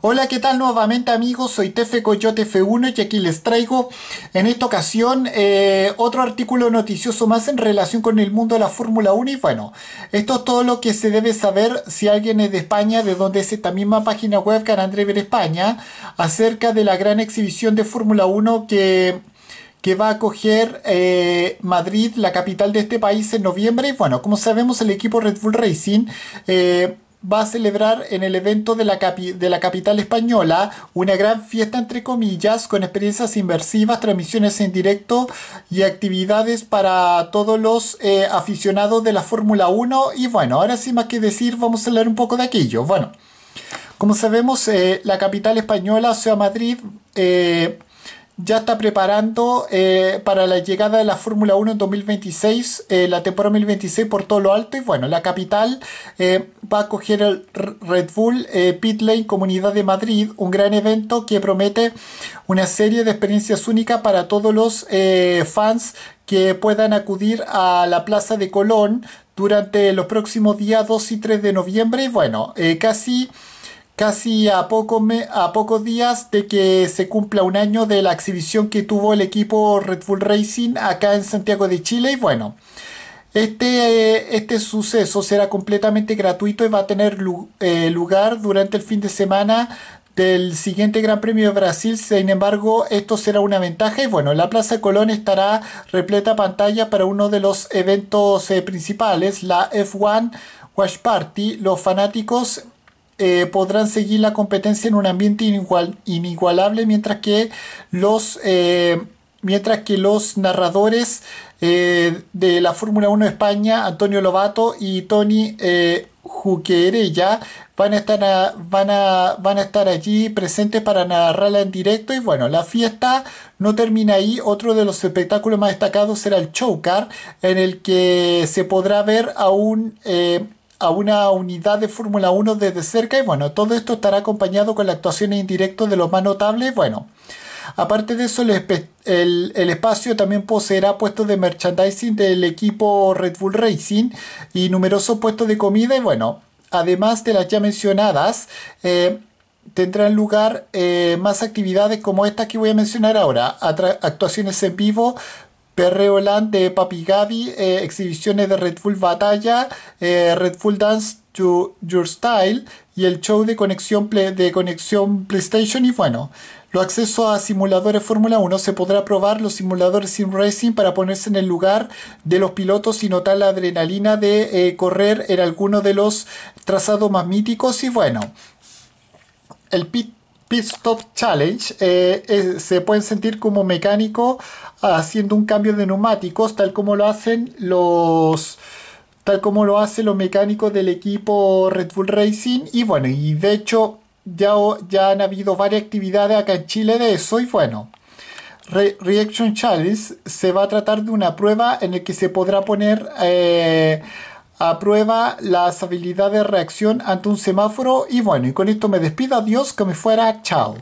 Hola, ¿qué tal nuevamente amigos? Soy Tefe Coyote F1 y aquí les traigo en esta ocasión eh, otro artículo noticioso más en relación con el mundo de la Fórmula 1 y bueno, esto es todo lo que se debe saber si alguien es de España, de donde es esta misma página web Canal Ver España, acerca de la gran exhibición de Fórmula 1 que va a acoger eh, Madrid, la capital de este país, en noviembre. Y bueno, como sabemos, el equipo Red Bull Racing eh, va a celebrar en el evento de la, de la capital española una gran fiesta entre comillas con experiencias inversivas, transmisiones en directo y actividades para todos los eh, aficionados de la Fórmula 1 y bueno, ahora sin más que decir vamos a hablar un poco de aquello. Bueno, como sabemos eh, la capital española, o sea Madrid, eh, ya está preparando eh, para la llegada de la Fórmula 1 en 2026, eh, la temporada 2026 por todo lo alto. Y bueno, la capital eh, va a coger el Red Bull Pit Lane Comunidad de Madrid, un gran evento que promete una serie de experiencias únicas para todos los fans que puedan acudir a la Plaza de Colón durante los próximos días 2 y 3 de noviembre. Y bueno, casi casi a, poco a pocos días de que se cumpla un año de la exhibición que tuvo el equipo Red Bull Racing acá en Santiago de Chile. Y bueno, este, este suceso será completamente gratuito y va a tener eh, lugar durante el fin de semana del siguiente Gran Premio de Brasil. Sin embargo, esto será una ventaja. Y bueno, la Plaza Colón estará repleta pantalla para uno de los eventos eh, principales, la F1 Watch Party. Los fanáticos eh, podrán seguir la competencia en un ambiente inigualable mientras que los eh, mientras que los narradores eh, de la Fórmula 1 España, Antonio Lobato y Tony Juquerella, van a, estar van, a, van a estar allí presentes para narrarla en directo. Y bueno, la fiesta no termina ahí. Otro de los espectáculos más destacados será el Showcar, en el que se podrá ver a un a una unidad de Fórmula 1 desde cerca y bueno, todo esto estará acompañado con la actuación en directo de los más notables, bueno. Aparte de eso, el, espacio también poseerá puestos de merchandising del equipo Red Bull Racing y numerosos puestos de comida. Y bueno, además de las ya mencionadas, eh, tendrán lugar eh, más actividades como estas que voy a mencionar ahora. actuaciones en vivo, Perreoland de eh, Papi Gaby, eh, exhibiciones de Red Bull Batalla, eh, Red Bull Dance to Your Style y el show de conexión, de conexión PlayStation y bueno. Los accesos a simuladores Fórmula 1 se podrá probar los simuladores Sim Racing para ponerse en el lugar de los pilotos y notar la adrenalina de correr en alguno de los trazados más míticos y bueno. El pit Pit Stop Challenge eh, se pueden sentir como mecánico haciendo un cambio de neumáticos tal como lo hacen los tal como lo hacen los mecánicos del equipo Red Bull Racing y bueno y de hecho ya, ya han habido varias actividades acá en Chile de eso y bueno Reaction Challenge se va a tratar de una prueba en la que se podrá poner eh, aprueba las habilidades de reacción ante un semáforo y bueno, y con esto me despido, adiós, que me fuera, chao.